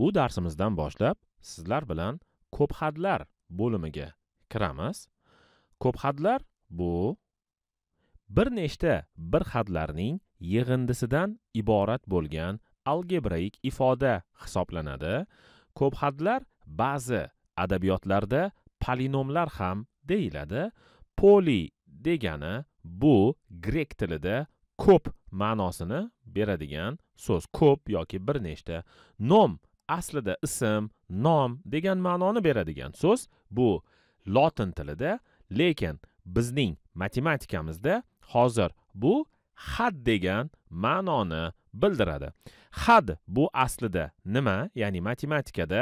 bu darsimizdan boshlab sizlar bilan ko'p hadlar bo'limiga kiramiz ko'p hadlar bu bir nechta bir hadlarning yig'indisidan iborat bo'lgan algebraik ifoda hisoblanadi ko'p hadlar ba'zi adabiyotlarda polinomlar ham deyiladi poli degani bu grek tilida ko'p ma'nosini beradigan so'z ko'p yoki bir nechta nom aslida ism nom degan ma'noni beradigan so'z bu lotin tilida lekin bizning matematikamizda hozir bu had degan ma'noni bildiradi had bu aslida nima ya'ni matematikada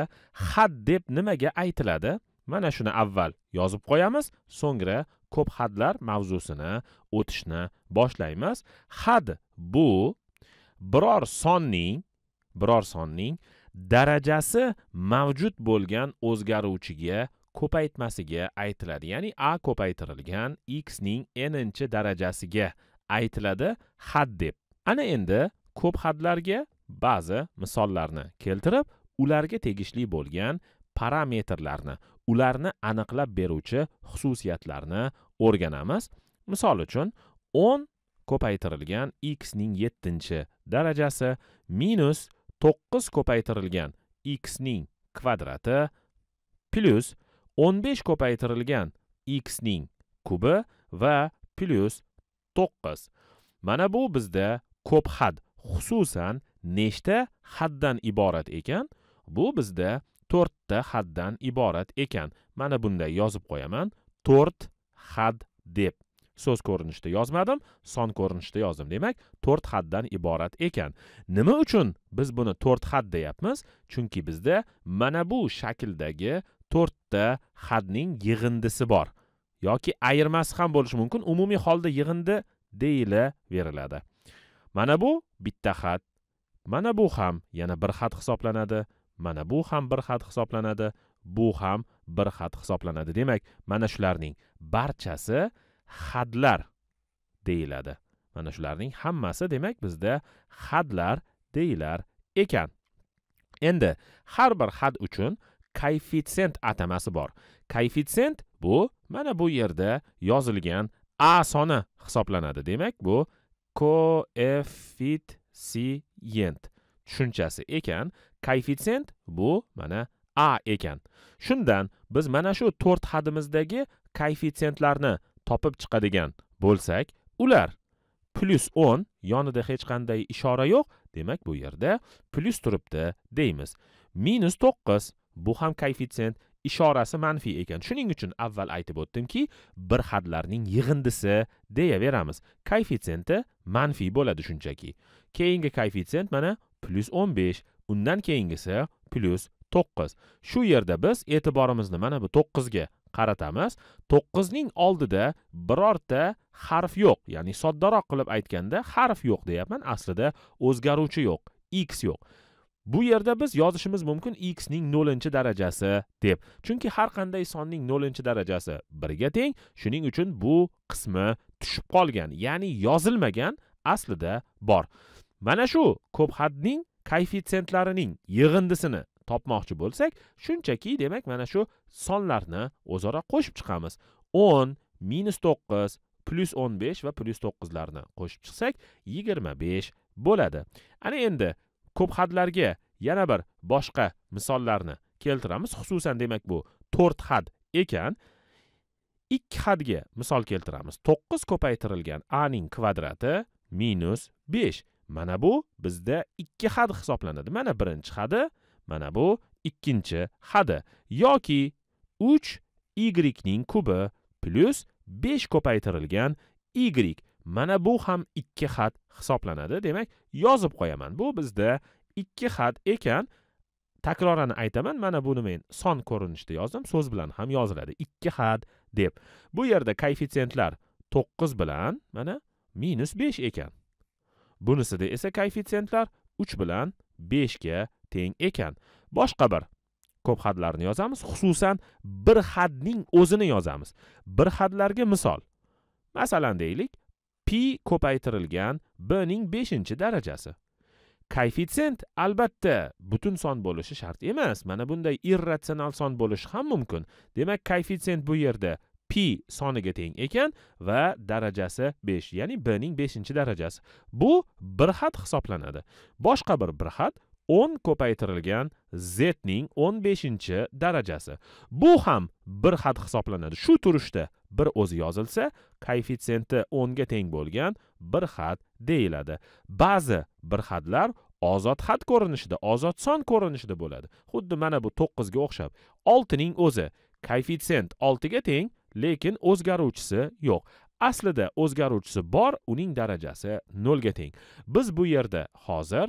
had deb nimaga aytiladi mana shuni avval yozib qo'yamiz so'ngra ko'p hadlar mavzusini o'tishni boshlaymiz had bu biror sonning biror sonning darajasi mavjud bo'lgan o'zgaruvchiga ko'paytmasiga aytiladi ya'ni a ko'paytirilgan x ning ninchi darajasiga aytiladi had deb ana endi ko'p hadlarga ba'zi misollarni keltirib ularga tegishli bo'lgan parametrlarni ularni aniqlab beruvchi xususiyatlarni o'rganamiz misol uchun 10 ko'paytirilgan x ning 7 darajasi minus 9 ko'paytirilgan x ning kvadrati plyus 15 ko'paytirilgan x ning kubi va plyus 9. Mana bu bizda ko'p had, xususan nechta haddan iborat ekan? Bu bizda 4 ta haddan iborat ekan. Mana bunda yozib qo'yaman. 4 had deb. so'z ko'rinishida yozmadim son ko'rinishida yozdim demak to'rt haddan iborat ekan nima uchun biz buni to'rt had deyapmiz chunki bizda mana bu shakldagi to'rtta hadning yig'indisi bor yoki ayirmasi ham bo'lishi mumkin umumiy holda yig'indi deyilaveriladi mana bu bitta had mana bu ham yana bir had hisoblanadi mana bu ham bir had hisoblanadi bu ham bir xat hisoblanadi demak mana shularning barchasi hadlar deyiladi mana shularning hammasi demak bizda hadlar deyilar ekan endi har bir had uchun koeffitsient atamasi bor koeffitsient bu mana bu yerda yozilgan a soni hisoblanadi demak bu koeffitsient tushunchasi ekan koeffitsient bu mana a ekan shundan biz mana shu to'rt hadimizdagi koeffitsientlarni topib chiqadigan bo'lsak ular plyus o'n yonida hech qanday ishora yo'q demak bu yerda plyus turibdi deymiz minus to'qqiz bu ham koeffitsient ishorasi manfiy ekan shuning uchun avval aytib o'tdimki bir hadlarning yig'indisi deyaveramiz koeffitsiyenti manfiy bo'ladi shunchaki keyingi koeffitsient mana plyus o'n besh undan keyingisi plyus to'qqiz shu yerda biz e'tiborimizni mana bu to'qqizga qaratamiz to'qqizning oldida birorta harf yo'q ya'ni soddaroq qilib aytganda harf yo'q deyapman aslida o'zgaruvchi yo'q x yo'q bu yerda biz yozishimiz mumkin x ning 0 darajasi deb chunki har qanday sonning 0 darajasi 1 ga teng shuning uchun bu qismi tushib qolgan ya'ni yozilmagan aslida bor mana shu ko'p hadning koeffitsientlarining yig'indisini topmoqchi bo'lsak shunchaki demak mana shu sonlarni o'zaro qo'shib chiqamiz 10 minus 9 plyus 15 va plyus 9 larni qo'shib chiqsak 25 bo'ladi ana endi ko'p hadlarga yana bir boshqa misollarni keltiramiz xususan demak bu 4 had ekan ikki hadga misol keltiramiz 9 ko'paytirilgan a ning kvadrati minus 5 mana bu bizda ikki had hisoblanadi mana birinchi hadi mana bu ikkinchi hadi yoki 3 y ning kubi plyus 5 ko'paytirilgan y mana bu ham ikki xat hisoblanadi demak yozib qo'yaman bu bizda ikki xat ekan takroran aytaman mana buni men son ko'rinishida yozdim so'z bilan ham yoziladi ikki xat deb bu yerda koeffitsiyentlar 9 bilan mana minus ekan bunisida esa koeffitsiyentlar 3 bilan 5 ga teng ekan boshqa bir ko'p hadlarni yozamiz xususan bir hadning o'zini yozamiz bir hadlarga misol masalan deylik p ko'paytirilgan b ning 5 darajasi koeffitsient albatta butun son bo'lishi shart emas mana bunday irratsional son bo'lishi ham mumkin demak koeffitsient bu yerda p soniga teng ekan va darajasi 5 ya'ni b ning 5 darajasi bu bir had hisoblanadi boshqa bir bir had 10 ko'paytirilgan z ning 15 darajasi. Bu ham bir xat hisoblanadi. Shu turishda bir o'zi yozilsa, koeffitsiyenti 10 ga teng bo'lgan bir xat deyiladi. Ba'zi bir xatlar ozod xat ko'rinishida, ozod son ko'rinishida bo'ladi. Xuddi mana bu 9 ga o'xshab. 6 ning o'zi koeffitsiyent 6 ga teng, lekin o'zgaruvchisi yo'q. aslida o'zgaruvchisi bor uning darajasi nolga teng biz bu yerda hozir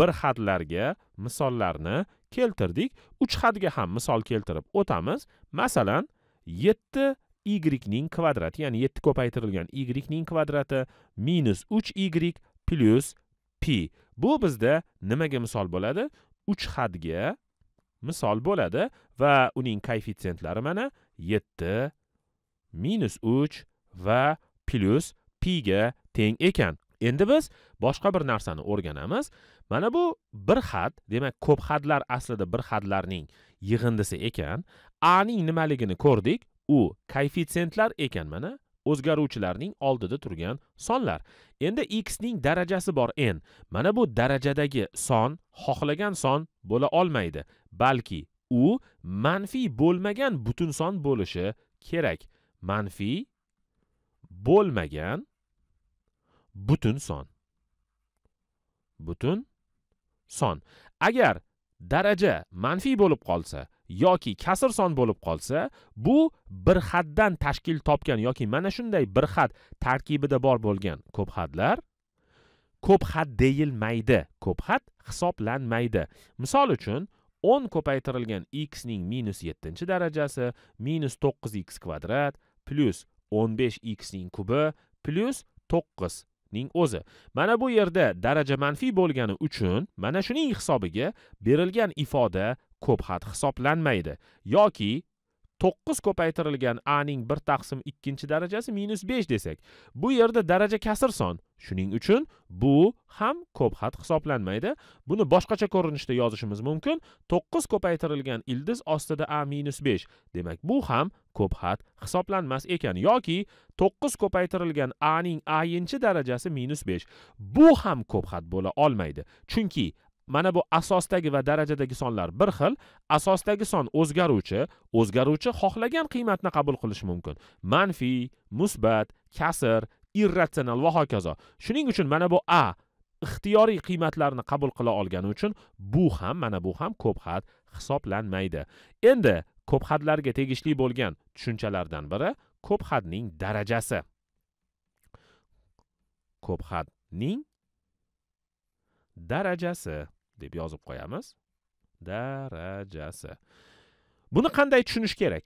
bir xatlarga misollarni keltirdik uch xatga ham misol keltirib o'tamiz masalan yetti y ning kvadrati ya'ni yetti ko'paytirilgan y ning kvadrati minus uch y plyus pi bu bizda nimaga misol bo'ladi uch xatga misol bo'ladi va uning koeffitsientlari mana yetti minus uch va plus p ga teng ekan endi biz boshqa bir narsani o'rganamiz mana bu bir xat demak ko'p xatlar aslida bir xatlarning yig'indisi ekan a ning nimaligini ko'rdik u koeffitsientlar ekan mana o'zgaruvchilarning oldida turgan sonlar endi x ning darajasi bor n mana bu darajadagi son xohlagan son bo'la olmaydi balki u manfiy bo'lmagan butun son bo'lishi kerak manfiy bo'lmagan butun son butun son agar daraja manfiy bo'lib qolsa yoki kasr son bo'lib qolsa bu bir haddan tashkil topgan yoki mana shunday bir had tarkibida bor bo'lgan ko'p hadlar ko'p had deyilmaydi ko'p had hisoblanmaydi misol uchun 10 ko'paytirilgan x ning minus 7 darajasi minus 9x kvadrat plyus 15x ning kubi plyus 9 ning o'zi mana bu yerda daraja manfiy bo'lgani uchun mana shuning hisobiga berilgan ifoda ko'p xat hisoblanmaydi yoki to'qqiz ko'paytirilgan a ning bir taqsim ikkinchi darajasi minus besh desak bu yerda daraja kasr son shuning uchun bu ham ko'p xat hisoblanmaydi buni boshqacha ko'rinishda yozishimiz mumkin to'qqiz ko'paytirilgan ildiz ostida a minus besh demak bu ham ko'p xat hisoblanmas ekan yoki to'qqiz ko'paytirilgan a ning ayinchi darajasi minus besh bu ham ko'p xat bo'la olmaydi chunki mana bu asosdagi va darajadagi sonlar bir xil asosdagi son o'zgaruvchi o'zgaruvchi xohlagan qiymatni qabul qilishi mumkin manfiy musbat kasr irratsional va hokazo shuning uchun mana bu a ixtiyoriy qiymatlarni qabul qila olgani uchun bu ham mana bu ham ko'p xat hisoblanmaydi endi ko'p xatlarga tegishli bo'lgan tushunchalardan biri ko'p xatning darajasi ko'p xatning darajasi deb yozib qo'yamiz darajasi buni qanday tushunish kerak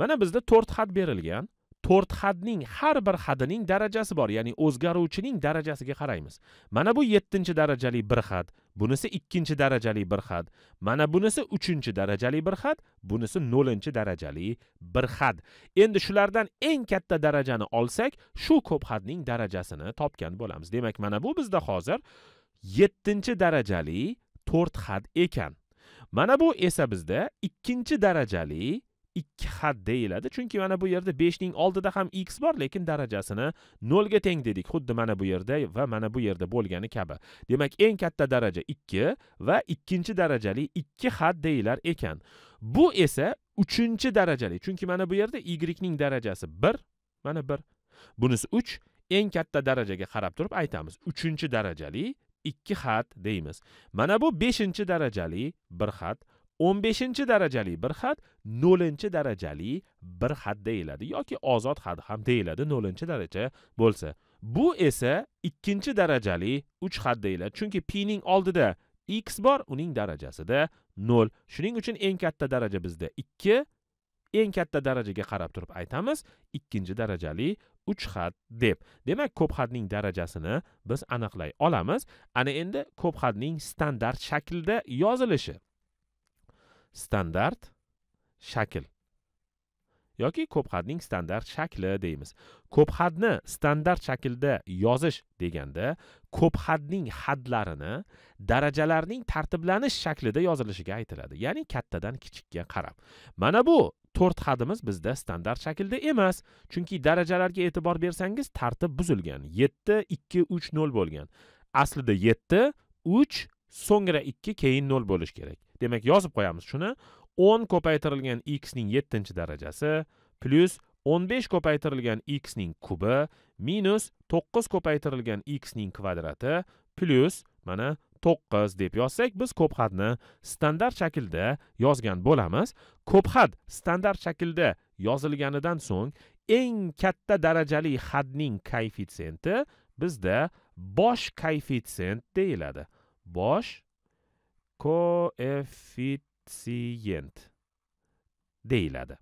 mana bizda to'rt xat berilgan to'rt xatning har bir xadining darajasi bor ya'ni o'zgaruvchining darajasiga qaraymiz mana bu yettinchi darajali bir xat bunisi ikkinchi darajali bir xat mana bunisi uchinchi darajali bir xat bunisi nol'inchi darajali bir xat endi shulardan eng katta darajani olsak shu ko'p xatning darajasini topgan bo'lamiz demak mana bu bizda hozir yettinchi darajali to'rt had ekan mana bu esa bizda ikkinchi darajali ikki had deyiladi chunki mana bu yerda beshning oldida ham x bor lekin darajasini nolga teng dedik xuddi mana bu yerda va mana bu yerda bo'lgani kabi demak eng katta daraja ikki va ikkinchi darajali ikki had deyilar ekan bu esa uchinchi darajali chunki mana bu yerda yning darajasi bir mana bir bunisi uch eng katta darajaga qarab turib aytamiz uchinchi darajali ikki xat deymiz mana bu beshinchi darajali bir xat o'n beshinchi darajali bir xat nol'inchi darajali bir xat deyiladi yoki ozod xat ham deyiladi nol'inchi daraja bo'lsa bu esa ikkinchi darajali uch xat deyiladi chunki p ning oldida x bor uning darajasida 0 shuning uchun eng katta daraja bizda 2 eng katta darajaga qarab turib aytamiz ikkinchi darajali uch xat deb demak ko'p xatning darajasini biz aniqlay olamiz ana endi ko'p xatning standart shaklda yozilishi standart shakl yoki ko'p xatning standart shakli deymiz ko'p xatni standart shaklda yozish deganda ko'p xatning hadlarini darajalarning tartiblanish shaklida yozilishiga aytiladi ya'ni kattadan kichikka qarab mana bu to'rt hadimiz bizda standart shaklda emas chunki darajalarga e'tibor bersangiz tartib buzilgan yetti ikki uch nol bo'lgan aslida yetti uch so'ngra ikki keyin nol bo'lishi kerak demak yozib qo'yamiz shuni o'n ko'paytirilgan x ning yettinchi darajasi plyus o'n besh ko'paytirilgan x ning kubi minus to'qqiz ko'paytirilgan x ning kvadrati plyus mana to'qqiz deb yozsak biz ko'p xatni standart shaklda yozgan bo'lamiz ko'p xat standart shaklda yozilganidan so'ng eng katta darajali xatning koeffitsiyenti bizda bosh koeffitsient deyiladi bosh koeffitsient deyiladi